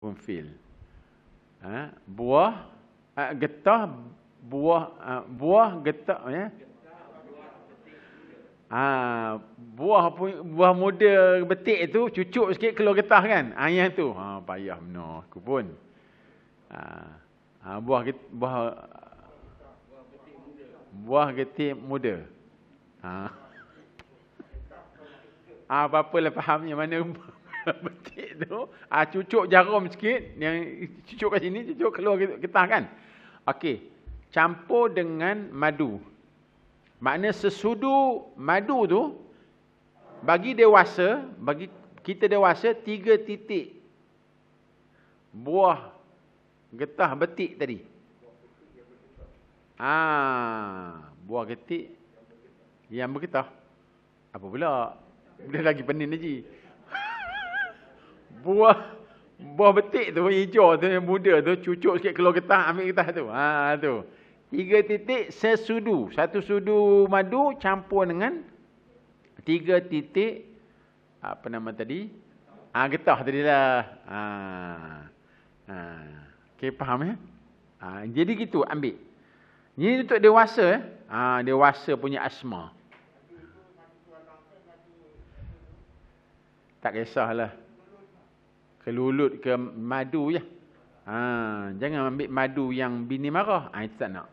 Bonfil. Ha? Buah uh, getah buah uh, buah getah ya. Ha, buah pun, buah muda betik tu cucuk sikit keluar getah kan. Ha, tu. Ha payah benar aku pun. Ha, ha buah get, buah buah getih muda. Ha. Ah ha, apa-apalah fahamnya mana rumah. betik tu, ah cucuk jarum sikit yang cucuk kat sini cucuk keluar gitu kita kan. Okey. Campur dengan madu. Maknanya sesudu madu tu bagi dewasa, bagi kita dewasa tiga titik buah getah betik tadi. Ah, buah getik yang berketah. Apa pula? Dia lagi pening lagi buah buah betik tu hijau tu yang muda tu cucuk sikit keluar getah ambil getah tu. Ha tu. Tiga titik sesudu. Satu sudu madu campur dengan tiga titik apa nama tadi? Ah ha, getah tadi lah. Ha. Ha. Okay, faham ya? Ha, jadi gitu ambil. Ini untuk dewasa eh. Ha, dewasa punya asma. Tak kisahlah kelulut ke madu ya. Ha, jangan ambil madu yang bini marah. Ha, itu tak nak.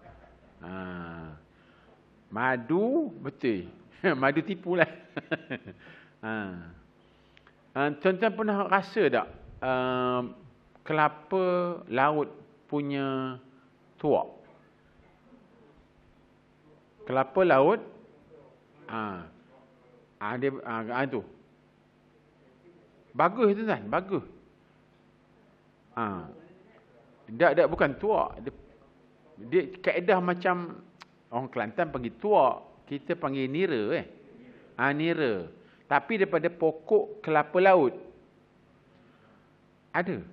Ha, madu betul. madu tipu lah. ha. ha, Tuan-tuan pernah rasa tak uh, kelapa laut punya tuak? Kelapa laut ha. ha, dia, ha, ha tu. Bagus tuan-tuan, bagus. Ha. Tak, tak, bukan tua Dia, dia kaedah macam orang Kelantan panggil tua Kita panggil nira eh. Ha, nira. Tapi daripada pokok kelapa laut. Ada.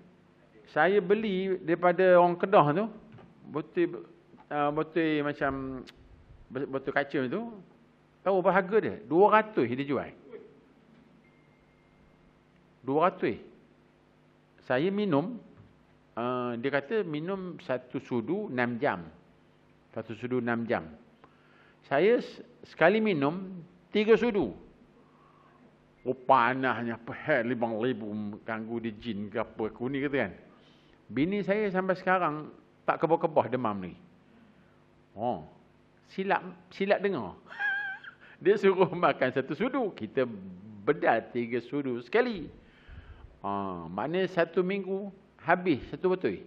Saya beli daripada orang Kedah tu. Botol, uh, botol macam botol kaca tu. Tahu apa harga dia? 200 dia jual. dua 200. Saya minum Eh, dia kata minum satu sudu enam jam. Satu sudu enam jam. Saya sekali minum tiga sudu. Oh panahnya pehel libang ribu ganggu di jin ke apa aku ni kata kan. Bini saya sampai sekarang tak kebah-kebah demam ni. Oh, silap silap dengar. Dia suruh makan satu sudu. Kita bedah tiga sudu sekali. Ah, maknanya satu minggu habis satu betul.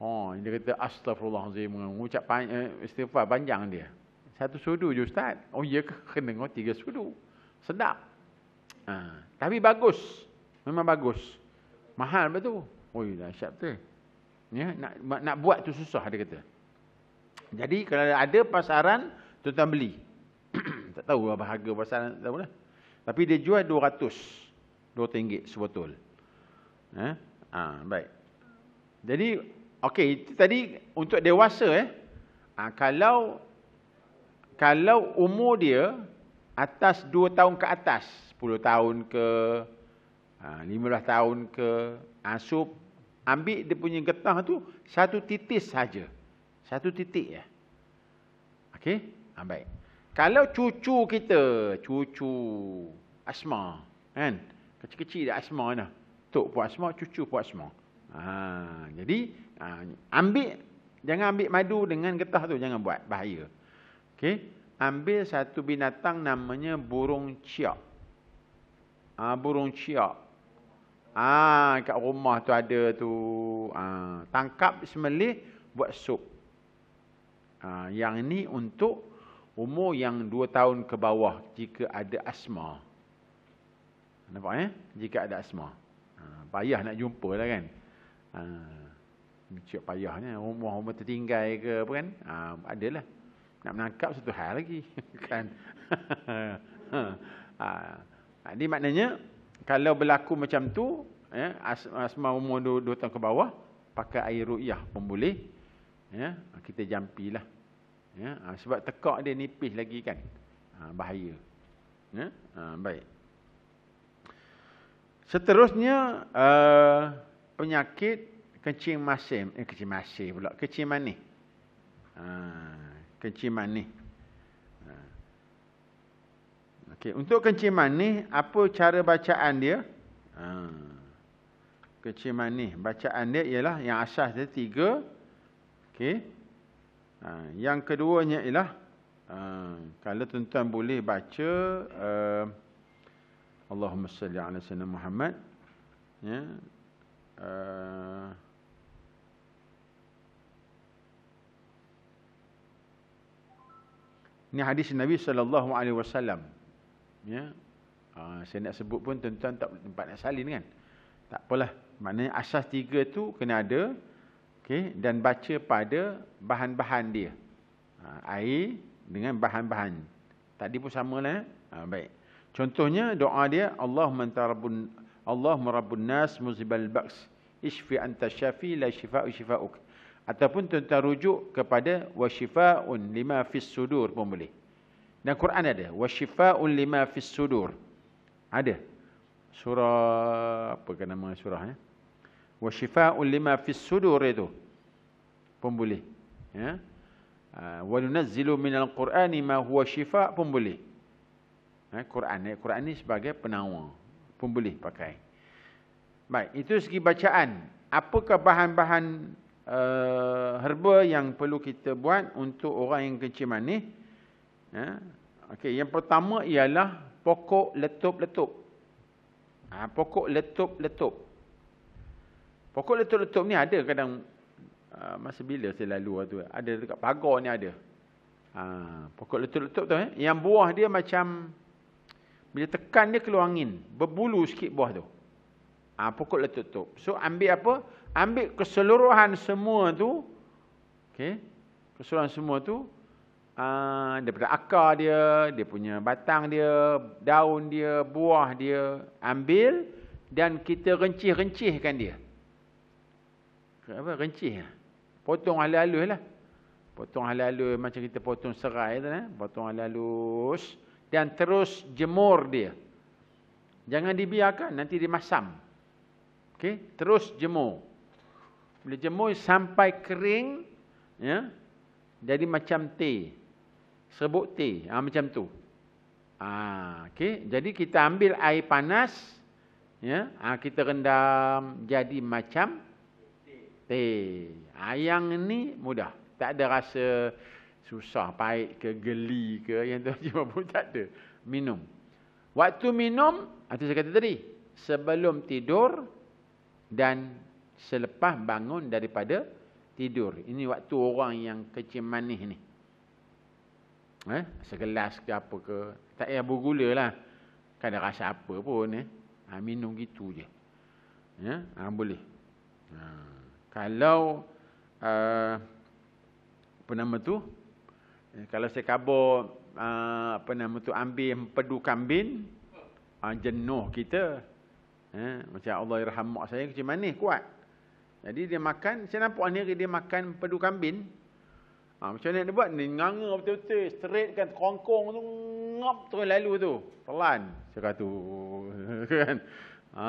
Oh, dia kata astagfirullahalazim mengucap pan, eh, istighfar panjang dia. Satu sudu je ustaz. Oh ya kena ngau tiga sudu. Sedap. Ha, tapi bagus. Memang bagus. Mahal betul. Oi oh, dahsyat tu. Ya, nak nak buat tu susah dia kata. Jadi kalau ada pasaran tuan beli. tak tahu berapa lah harga pasaran tak tahu lah. Tapi dia jual 200. 2 ringgit sebotol. Ha? Eh? Ha, baik. Jadi, okey, tadi untuk dewasa eh. Ha, kalau kalau umur dia atas 2 tahun ke atas, 10 tahun ke ha, 15 tahun ke asup ha, ambil dia punya getah tu satu titis saja. Satu titik ya. Okey? Ha, baik. Kalau cucu kita, cucu asma, kan? Kecil-kecil dah asma dah. Tok puas Asma, cucu puas Asma. Ha, jadi, ha, ambil, jangan ambil madu dengan getah tu, jangan buat, bahaya. Okey, ambil satu binatang namanya burung ciak. ha, burung ciak. Ah ha, kat rumah tu ada tu. ha, tangkap semelih buat sup. Ha, yang ni untuk umur yang dua tahun ke bawah jika ada asma. Nampak ya? Jika ada asma payah nak jumpa lah kan. Ha, cik payahnya rumah-rumah tertinggal ke apa kan. Ha, adalah. Nak menangkap satu hal lagi. kan. ha. ha. Ini maknanya kalau berlaku macam tu, ya, as asma umur dua, dua tahun ke bawah, pakai air ru'yah pun boleh. Ya, ha, kita jampilah. Ya, ha, sebab tekak dia nipis lagi kan. Ha, bahaya. Ya, ha, baik. Seterusnya uh, penyakit kencing masih, eh, kencing masih, pula, kencing manis. Uh, kencing manis. Ah. Okay. Untuk kencing manis, apa cara bacaan dia? Ha. Kencing manis. Bacaan dia ialah yang asas dia tiga. Okay. Ha. Yang keduanya ialah, ha. kalau tuan-tuan boleh baca, uh, Allahumma salli ala sayyidina Muhammad ya uh, ini hadis Nabi sallallahu alaihi wasallam ya uh, saya nak sebut pun tuan-tuan tak tempat nak salin kan tak apalah maknanya asas tiga tu kena ada okey dan baca pada bahan-bahan dia uh, air dengan bahan-bahan tadi pun samalah uh, baik Contohnya doa dia Allahumma anta rabbun Allahumma rabbun nas muzibal baks isfi anta syafi la syifa'u shifauk. ataupun tuan rujuk kepada wasyifa'un lima fi sudur pun boleh. Dan Quran ada wasyifa'un lima fi sudur. Ada. Surah apa kan nama surahnya? Wasyifa'un lima fi sudur itu pun boleh. Ya. Ah, wa nunazzilu minal Qur'ani ma huwa syifa' pun boleh. Ha, Quran ni, eh, Quran ni sebagai penawar, pembelih pakai. Baik, itu segi bacaan. Apakah bahan-bahan uh, herba yang perlu kita buat untuk orang yang kencing manis? Ya. Okey, yang pertama ialah pokok letup-letup. Ha, pokok letup-letup. Pokok letup-letup ni ada kadang uh, masa bila saya lalu tu, ada dekat pagar ni ada. Ha, pokok letup-letup tu eh? yang buah dia macam bila tekan dia keluar angin. Berbulu sikit buah tu. Ha, pokok letup lah tutup? So ambil apa? Ambil keseluruhan semua tu. Okay. Keseluruhan semua tu. Uh, daripada akar dia. Dia punya batang dia. Daun dia. Buah dia. Ambil. Dan kita rencih-rencihkan dia. Apa? Rencih. Potong halus-halus lah. Potong halus-halus macam kita potong serai tu. Eh? Potong halus-halus dan terus jemur dia. Jangan dibiarkan, nanti dia masam. Okay? Terus jemur. Bila jemur sampai kering, ya, jadi macam teh. Serbuk teh, ha, macam tu. Ha, ah, okay? Jadi kita ambil air panas, ya, ha, kita rendam jadi macam teh. Ha, yang ini mudah. Tak ada rasa susah, pahit ke, geli ke, yang tu cuma pun tak ada. Minum. Waktu minum, itu saya kata tadi, sebelum tidur dan selepas bangun daripada tidur. Ini waktu orang yang kecil manis ni. Eh, segelas ke apa ke, tak payah bergula lah. Kan ada rasa apa pun. Eh. Ha, minum gitu je. Ya, ha, boleh. Ha. Kalau uh, apa nama tu? Eh, kalau saya kabur ah, apa nama tu ambil pedu kambing, ah, jenuh kita. Eh, macam Allah irham mak saya kecil manis kuat. Jadi dia makan, saya nampak ni dia makan pedu kambing. Ha, macam mana dia buat? Ni nganga betul-betul, straight kan kongkong tu ngap tu lalu tu. Pelan. saya tu oh, kan. Ha,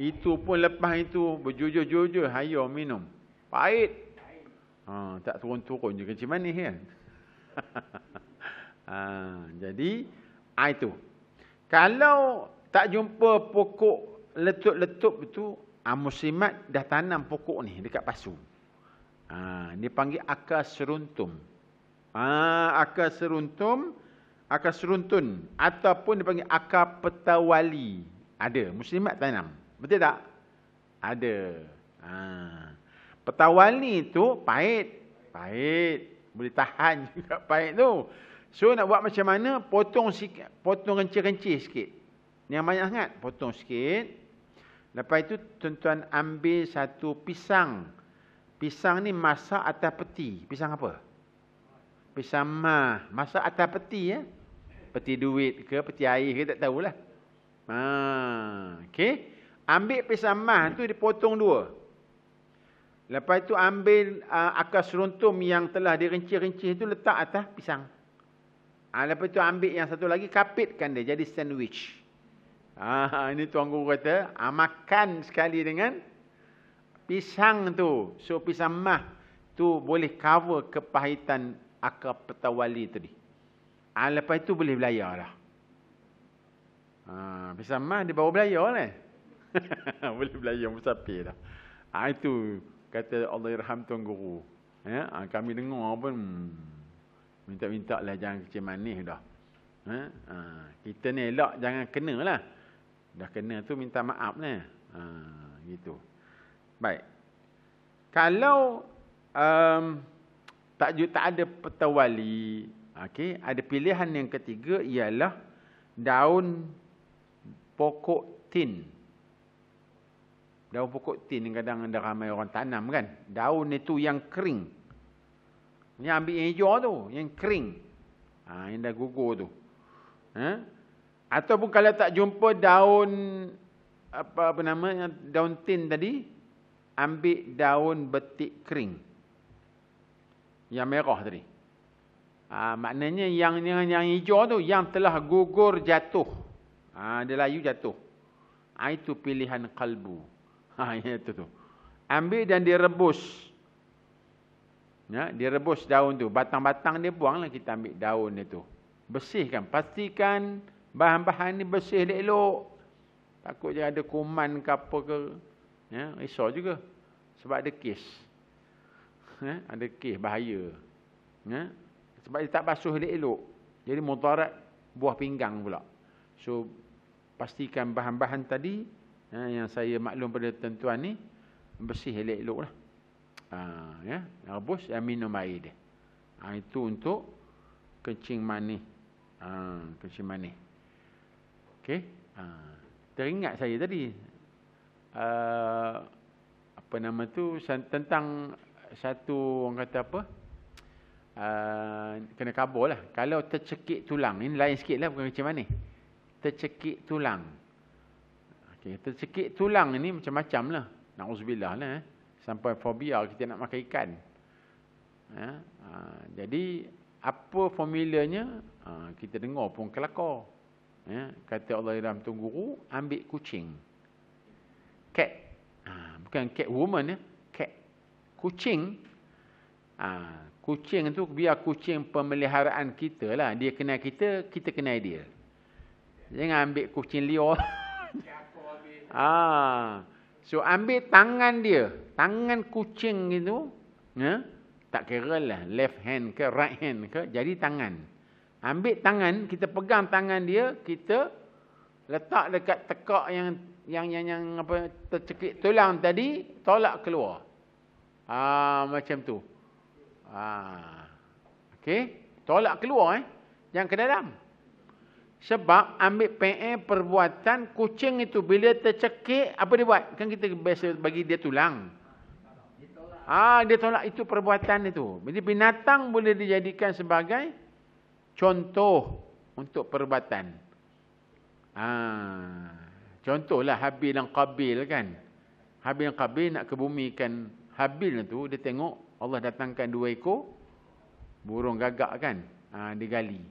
itu pun lepas itu berjujur-jujur hayo minum. Pahit. Ha, tak turun-turun je kecil manis kan ha, jadi ah, itu. Kalau tak jumpa pokok letup-letup itu, ha, ah, muslimat dah tanam pokok ni dekat pasu. Ha, dia panggil akar seruntum. Ha, akar seruntum, akar seruntun. Ataupun dia panggil akar petawali. Ada, muslimat tanam. Betul tak? Ada. Ha. Petawali itu pahit. Pahit. Boleh tahan juga pahit tu. So nak buat macam mana? Potong sikit, potong kencih-kencih sikit. Yang banyak sangat, potong sikit. Lepas itu tuan-tuan ambil satu pisang. Pisang ni masak atas peti. Pisang apa? Pisang mah. Masak atas peti ya. Peti duit ke, peti air ke, tak tahulah. Ha, ah, okay. Ambil pisang mah tu dipotong dua. Lepas itu ambil uh, ah, akar seruntum yang telah dirincih-rincih itu letak atas pisang. Ha, lepas itu ambil yang satu lagi, kapitkan dia jadi sandwich. Ha, ini tuan guru kata, ha, makan sekali dengan pisang tu. So pisang mah tu boleh cover kepahitan akar petawali tadi. Ha, lepas itu boleh belayar lah. Ha, pisang mah dia bawa belayar lah. boleh belayar musafir lah. Ha, itu kata Allah irham tuan guru. Ya, ha, kami dengar pun hmm, minta-minta lah jangan kecil manis dah. Ha, ha, kita ni elak jangan kena lah. Dah kena tu minta maaf lah. Ha, gitu. Baik. Kalau um, tak, tak ada petawali, okay, ada pilihan yang ketiga ialah daun pokok tin. Daun pokok tin yang kadang ada ramai orang tanam kan. Daun itu yang kering. Ini ambil yang hijau tu. Yang kering. Ha, yang dah gugur tu. Ha? Ataupun kalau tak jumpa daun apa apa nama daun tin tadi ambil daun betik kering yang merah tadi ha, maknanya yang, yang yang hijau tu yang telah gugur jatuh ha, dia layu jatuh ha, itu pilihan kalbu Ha itu ya, tu. Ambil dan direbus. Ya, direbus daun tu. Batang-batang dia buanglah kita ambil daun dia tu. Bersihkan. Pastikan bahan-bahan ni bersih dia elok. Takut je ada kuman ke apa ke. Ya, risau juga. Sebab ada kes. Ya, ada kes bahaya. Ya, sebab dia tak basuh dia elok. Jadi mutarat buah pinggang pula. So, pastikan bahan-bahan tadi ha, yang saya maklum pada tuan-tuan ni bersih elok-elok lah ha, ya rebus dan minum air dia ha, itu untuk kencing manis ha, kencing manis Okey. Ha, teringat saya tadi uh, apa nama tu tentang satu orang kata apa Uh, kena kabur lah Kalau tercekik tulang Ini lain sikit lah Bukan macam mana Tercekik tulang Okay, kita cekik tulang ini macam-macam lah. Na'uzubillah lah. Eh. Sampai fobia kita nak makan ikan. Ya. Ha, jadi, apa formulanya? Ha, kita dengar pun kelakar. Ya. Kata Allah dalam tu guru, ambil kucing. Cat. Ha, bukan cat woman. Ya. Cat. Kucing. Ha, kucing tu biar kucing pemeliharaan kita lah. Dia kenal kita, kita kenal dia. Jangan ambil kucing liur. Ah. So ambil tangan dia, tangan kucing gitu, ya. Tak kira lah left hand ke right hand ke, jadi tangan. Ambil tangan, kita pegang tangan dia, kita letak dekat tekak yang yang yang, yang apa tercekik tulang tadi, tolak keluar. Ah macam tu. Ah. Okey, tolak keluar eh. Yang ke dalam. Sebab ambil PN perbuatan kucing itu bila tercekik apa dia buat? Kan kita biasa bagi dia tulang. Ah dia tolak itu perbuatan itu. Jadi binatang boleh dijadikan sebagai contoh untuk perbuatan. Ah contohlah Habil dan Qabil kan. Habil dan Qabil nak kebumikan Habil tu dia tengok Allah datangkan dua ekor burung gagak kan. Ah digali. gali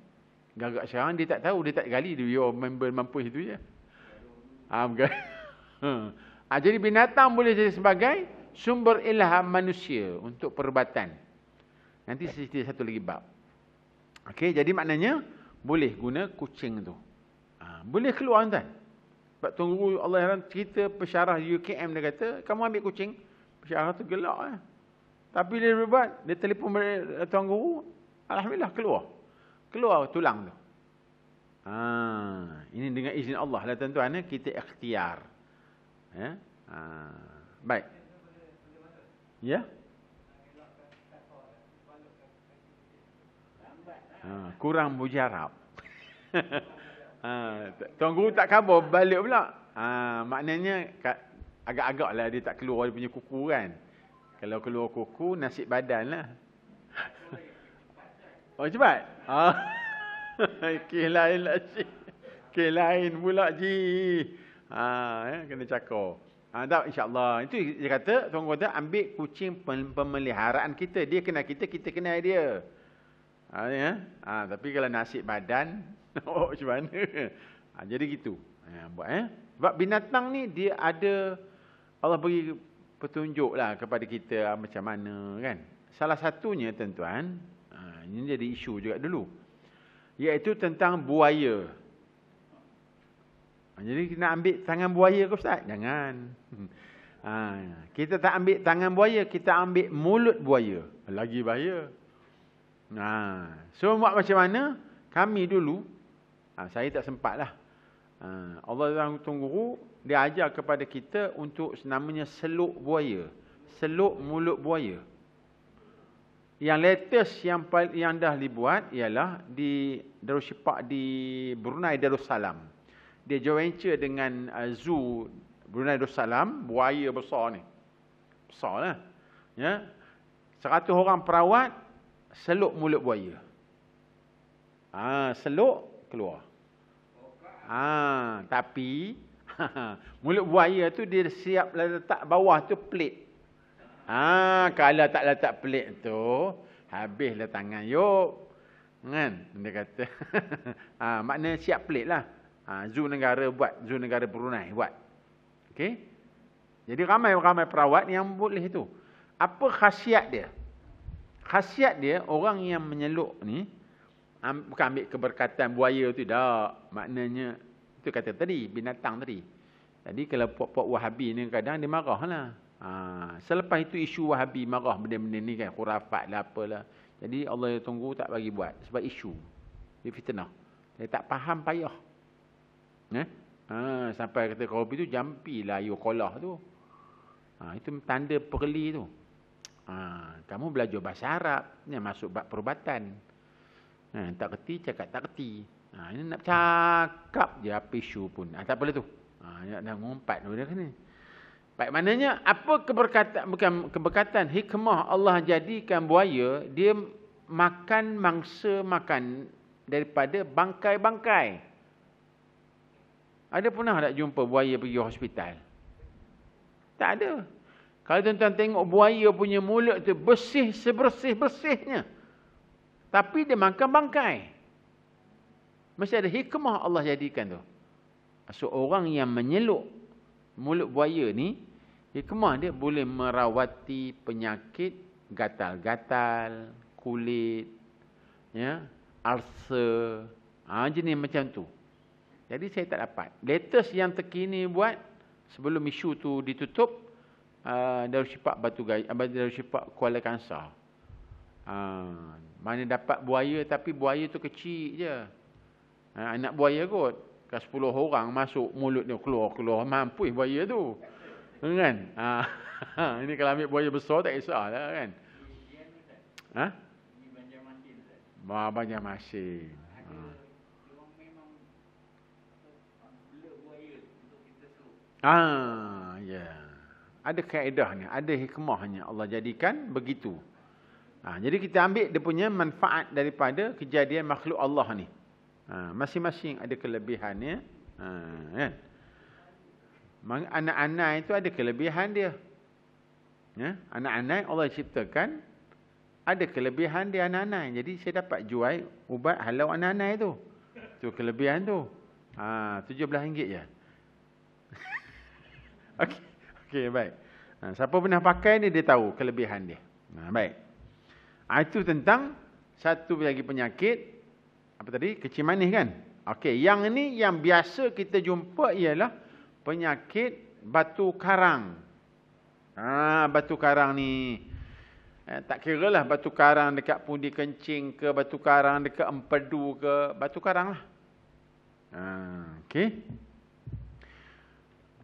garak syarang dia tak tahu dia tak gali dia your member mampus itu je ah ha, ha, jadi binatang boleh jadi sebagai sumber ilham manusia untuk perubatan nanti saya satu lagi bab okey jadi maknanya boleh guna kucing tu ha, boleh keluar tuan sebab tuan Allah Heran cerita pesyarah UKM dia kata kamu ambil kucing pesyarah tu gelak eh. tapi dia berbuat dia telefon tuan guru Alhamdulillah keluar keluar tulang tu. Ha, ini dengan izin Allah lah tuan-tuan eh? kita ikhtiar. Ya. Ha, baik. Ya. Ha, kurang mujarab. ha, tuan guru tak kabur balik pula. Ha, maknanya agak agak lah dia tak keluar dia punya kuku kan. Kalau keluar kuku nasib badan lah. Oh cepat. Ah. Okey lain lah ji. Okey lain pula ji. Ha ya kena cakap. Ha ah, tak insya-Allah. Itu dia kata tuan kata ambil kucing pemeliharaan kita. Dia kenal kita, kita kenal dia. Ha ya. Ha tapi kalau nasib badan oh macam mana? Ha, jadi gitu. Ya, buat ya. Sebab binatang ni dia ada Allah bagi petunjuk lah kepada kita macam mana kan. Salah satunya tuan-tuan, ini jadi isu juga dulu. Iaitu tentang buaya. Ha, jadi kita nak ambil tangan buaya ke Ustaz? Jangan. Hmm. Ha, kita tak ambil tangan buaya, kita ambil mulut buaya. Lagi bahaya. Ha, so buat macam mana? Kami dulu, ha, saya tak sempat lah. Ha, Allah SWT guru, dia ajar kepada kita untuk namanya seluk buaya. Seluk mulut buaya. Yang latest yang yang dah dibuat ialah di Darussyipak di Brunei Darussalam. Dia joint venture dengan uh, zoo Brunei Darussalam, buaya besar ni. Besar lah. Ya. 100 orang perawat seluk mulut buaya. Ah, ha, seluk keluar. Ah, ha, tapi mulut buaya tu dia siap letak bawah tu plate. Ha, kalau tak letak pelik tu, habislah tangan yuk. Kan? Dia kata. ha, makna siap pelik lah. Ha, zoo negara buat. Zoo negara Brunei buat. Okay? Jadi ramai-ramai perawat yang boleh tu. Apa khasiat dia? Khasiat dia, orang yang menyeluk ni, bukan ambil keberkatan buaya tu, tak. Maknanya, tu kata tadi, binatang tadi. Jadi kalau pok pok wahabi ni kadang dia marah lah. Ha, selepas itu isu wahabi marah benda-benda ni kan khurafat lah apalah. Jadi Allah yang tunggu tak bagi buat sebab isu. Dia fitnah. Dia tak faham payah. Eh? Ha, sampai kata korupi tu jampilah ayu kolah tu. Ha, itu tanda perli tu. Ha, kamu belajar bahasa Arab. Ini masuk bab perubatan. Ha, tak kerti, cakap tak kerti. Ha, ini nak cakap je apa isu pun. Ha, tak boleh tu. Ha, nak, nak ngumpat tu dia Baik, maknanya apa keberkatan, bukan keberkatan, hikmah Allah jadikan buaya, dia makan mangsa makan daripada bangkai-bangkai. Ada pernah tak jumpa buaya pergi hospital? Tak ada. Kalau tuan-tuan tengok buaya punya mulut tu bersih sebersih-bersihnya. Tapi dia makan bangkai. Mesti ada hikmah Allah jadikan tu. Seorang so, yang menyeluk mulut buaya ni, Hikmah ya, dia boleh merawati penyakit gatal-gatal, kulit, ya, arsa, ha, jenis macam tu. Jadi saya tak dapat. Latest yang terkini buat sebelum isu tu ditutup uh, Darul Syifa Batu Gai, uh, Darul Syifa Kuala Kangsar. Uh, mana dapat buaya tapi buaya tu kecil je. Uh, anak buaya kot. Kan 10 orang masuk mulut dia keluar-keluar mampu buaya tu. Kan? Ha. ini kalau ambil buaya besar tak kisah lah kan. Ha? Banyak banyak masin. Ah, ya. Yeah. Ada kaedahnya, ada hikmahnya Allah jadikan begitu. Ha, jadi kita ambil dia punya manfaat daripada kejadian makhluk Allah ni. Ah, masing-masing ada kelebihannya. Ha, kan? Yeah. Anak-anak itu ada kelebihan dia. Ya? Anak-anak Allah ciptakan. Ada kelebihan dia anak-anak. Jadi saya dapat jual ubat halau anak-anak itu. tu kelebihan tu, Ha, RM17 je. Okey. Okey, baik. Ha, siapa pernah pakai ni dia tahu kelebihan dia. Ha, baik. Ha, itu tentang satu lagi penyakit. Apa tadi? Kecil manis kan? Okey, yang ni yang biasa kita jumpa ialah penyakit batu karang. Ah ha, batu karang ni. Eh, tak kira lah batu karang dekat pundi kencing ke, batu karang dekat empedu ke, batu karang lah. Ha, okay.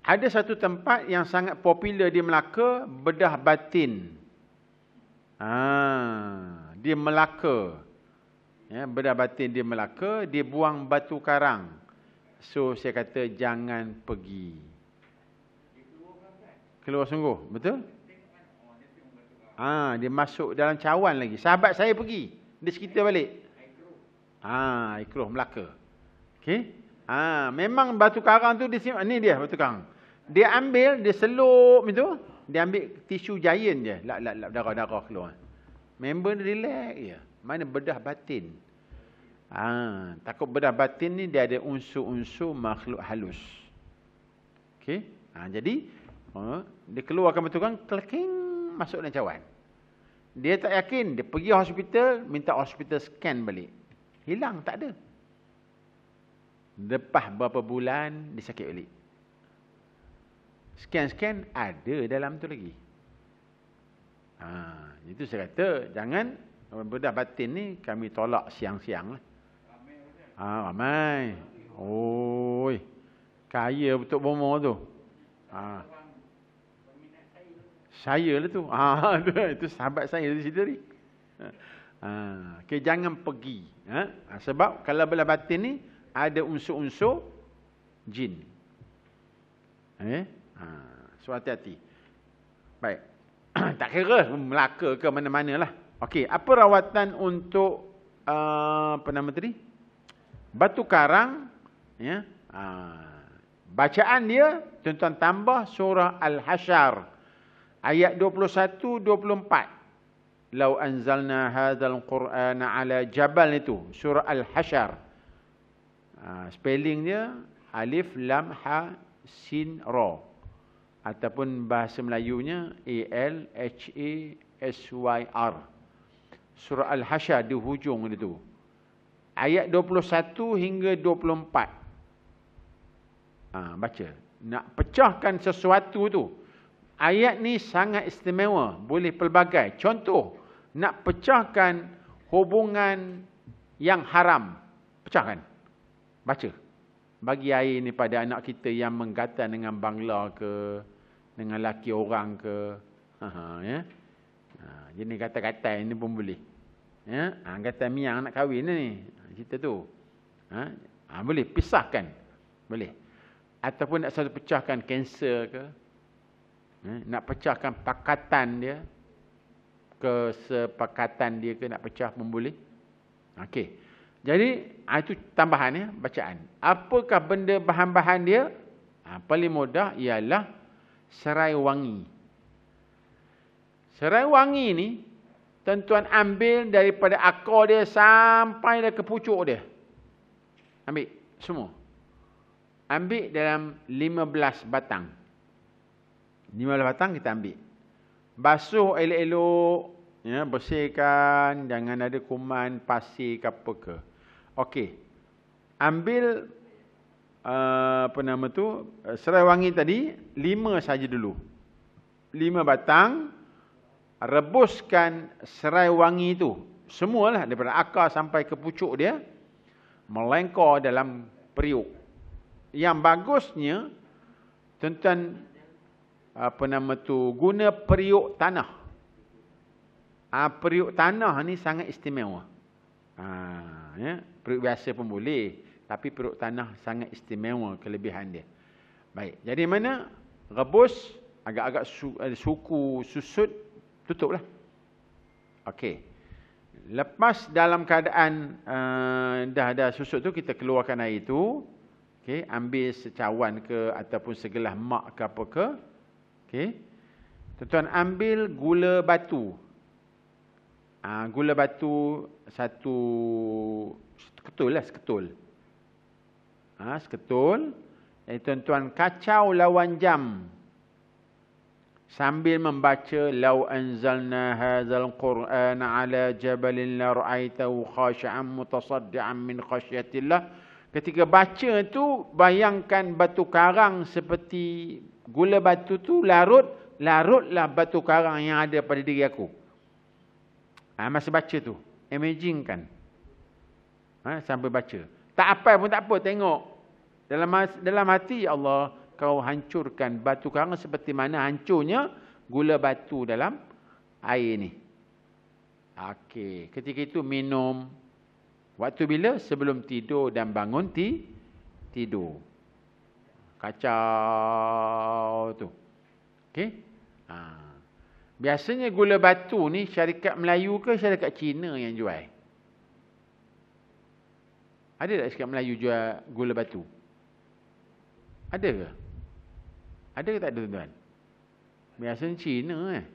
Ada satu tempat yang sangat popular di Melaka, bedah batin. Ha, di Melaka. Ya, bedah batin di Melaka, dia buang batu karang. So saya kata jangan pergi. Keluar sungguh, betul? Ah, dia masuk dalam cawan lagi. Sahabat saya pergi. Dia sekitar balik. Ah, ikruh Melaka. Okey. Ah, memang batu karang tu sini. ni dia batu karang. Dia ambil, dia selok macam tu. Dia ambil tisu giant je. Lak lak lak darah-darah keluar. Member relax je. Mana bedah batin. Ha, takut bedah batin ni dia ada unsur-unsur makhluk halus. Okey. Ha, jadi ha, dia keluarkan batu kan kleking masuk dalam cawan. Dia tak yakin, dia pergi hospital, minta hospital scan balik. Hilang, tak ada. Lepas berapa bulan, dia sakit balik. Scan-scan, ada dalam tu lagi. Ha, itu saya kata, jangan bedah batin ni kami tolak siang-siang lah. Ha, ramai. Oi. Kaya betul bomo tu. Ha. Saya lah tu. Ha, tu. itu sahabat saya di situ ni. Ha. Okay, jangan pergi. Ha? ha. sebab kalau belah batin ni, ada unsur-unsur jin. Eh? Ha. So, hati-hati. Baik. tak kira Melaka ke mana-mana lah. Okey, apa rawatan untuk uh, apa nama batu karang ya ha. bacaan dia tuan-tuan tambah surah al-hasyar ayat 21 24 law anzalna hadzal qur'ana ala jabal itu surah al-hasyar ha. spelling dia alif lam ha sin ra ataupun bahasa Melayunya A L H A S Y R Surah Al-Hasyr di hujung itu ayat 21 hingga 24. Ha, baca. Nak pecahkan sesuatu tu. Ayat ni sangat istimewa. Boleh pelbagai. Contoh. Nak pecahkan hubungan yang haram. Pecahkan. Baca. Bagi air ni pada anak kita yang menggatal dengan bangla ke. Dengan laki orang ke. Ha, ya. Ha, jenis kata-kata ini pun boleh. Ya, ha, kata miang nak kahwin ni kita tu. Ha? Ha, boleh pisahkan. Boleh. Ataupun nak satu pecahkan kanser ke. Ha? Nak pecahkan pakatan dia. Kesepakatan dia ke nak pecah pun boleh. Okey. Jadi, ha, itu tambahan ya, bacaan. Apakah benda bahan-bahan dia? Ha, paling mudah ialah serai wangi. Serai wangi ni Tuan-tuan ambil daripada akar dia sampai dah ke pucuk dia. Ambil semua. Ambil dalam 15 batang. 15 batang kita ambil. Basuh elok-elok. Ya, bersihkan. Jangan ada kuman, pasir ke apa ke. Okey. Ambil uh, apa nama tu? Eh, serai wangi tadi. 5 saja dulu. 5 batang rebuskan serai wangi itu. Semualah daripada akar sampai ke pucuk dia. Melengkor dalam periuk. Yang bagusnya, tuan-tuan, apa nama tu guna periuk tanah. Ha, periuk tanah ni sangat istimewa. Ha, ya? Periuk biasa pun boleh. Tapi periuk tanah sangat istimewa kelebihan dia. Baik, jadi mana? Rebus, agak-agak su eh, suku susut tutuplah. Okey. Lepas dalam keadaan uh, dah ada susuk tu kita keluarkan air tu. Okey, ambil secawan ke ataupun segelas mak ke apa ke. Okey. Tuan-tuan ambil gula batu. Uh, gula batu satu seketul lah, seketul. Ah, uh, seketul. Eh tuan-tuan kacau lawan jam sambil membaca lau anzalna hadzal qur'an ala jabalin la ra'aitahu khashi'an mutasaddian min khasyatillah ketika baca tu bayangkan batu karang seperti gula batu tu larut larutlah batu karang yang ada pada diri aku ha, masa baca tu imagine kan ha, sampai baca tak apa pun tak apa tengok dalam dalam hati ya Allah kau hancurkan batu karang seperti mana hancurnya gula batu dalam air ni. Okey, ketika itu minum. Waktu bila? Sebelum tidur dan bangun ti tidur. Kacau tu. Okey. Ha. Biasanya gula batu ni syarikat Melayu ke syarikat Cina yang jual? Ada tak syarikat Melayu jual gula batu? Ada ke? Ada ke tak ada tuan-tuan? Biasanya Cina kan?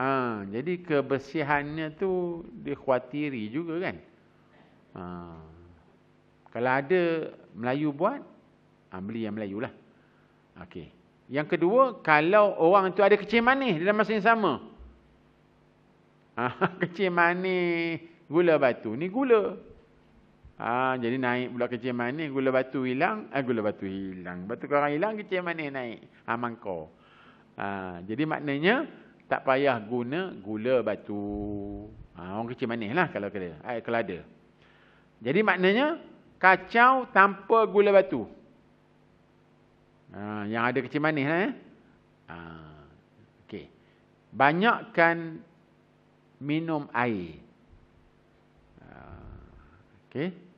Ha, jadi kebersihannya tu dikhawatiri juga kan? Ha. Kalau ada Melayu buat, ha, beli yang Melayu lah. Okay. Yang kedua, kalau orang tu ada kecil manis dalam masa yang sama. Ha, kecil manis, gula batu. Ni gula. Ah, jadi naik pula kecil manis, gula batu hilang, ah, gula batu hilang. Batu karang hilang, kecil manis naik. Ah, mangko. Ah, jadi maknanya, tak payah guna gula batu. Ah, orang kecil manis lah kalau kena. Ah, kalau ada. Jadi maknanya, kacau tanpa gula batu. Ah, yang ada kecil manis lah. Eh? Ah, okay. Banyakkan minum air. Ah, okay.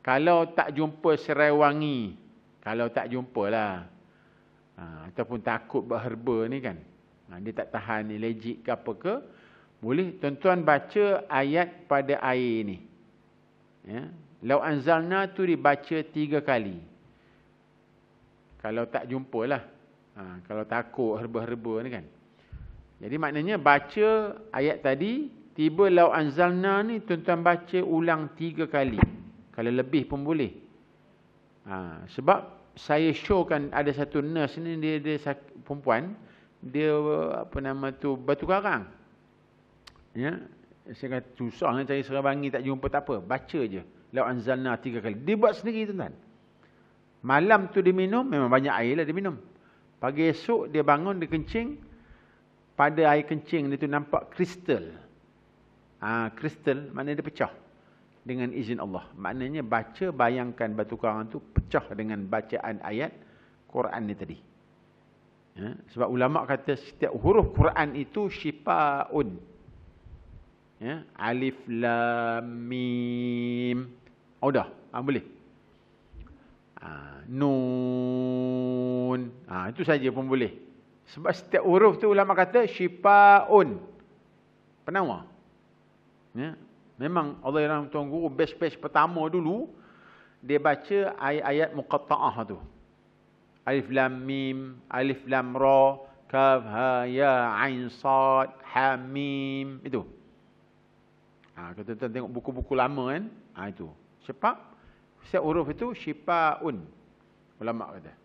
Kalau tak jumpa serai wangi, kalau tak jumpa lah. Ha, ataupun takut berherba ni kan. Ha, dia tak tahan elegik ke apa ke. Boleh tuan-tuan baca ayat pada air ni. Ya. Lau anzalna tu dibaca tiga kali. Kalau tak jumpa lah. Ha, kalau takut herba-herba ni kan. Jadi maknanya baca ayat tadi. Tiba lau anzalna ni tuan-tuan baca ulang tiga kali. Kalau lebih pun boleh. Ha, sebab saya showkan ada satu nurse ni dia dia perempuan dia apa nama tu batu karang. Ya. Saya kata susah nak cari serabangi tak jumpa tak apa, baca je. Lau anzalna tiga kali. Dia buat sendiri tuan-tuan. Malam tu dia minum memang banyak air lah dia minum. Pagi esok dia bangun dia kencing pada air kencing dia tu nampak kristal. Ah ha, kristal maknanya dia pecah dengan izin Allah. Maknanya baca bayangkan batu karang tu pecah dengan bacaan ayat Quran ni tadi. Ya? Sebab ulama kata setiap huruf Quran itu syifaun. Ya? Alif lam mim. Oh dah, ha, boleh. Ha, nun. Ha, itu saja pun boleh. Sebab setiap huruf tu ulama kata syifaun. Penawar. Ya? Memang Allah yang tuan guru best-best pertama dulu dia baca ayat-ayat muqatta'ah tu. Alif lam mim, alif lam ra, kaf ha ya ain sad, ha mim itu. Ha, kata tengok buku-buku lama kan? Ha, itu. Cepat. Setiap huruf itu syifaun. Ulama kata.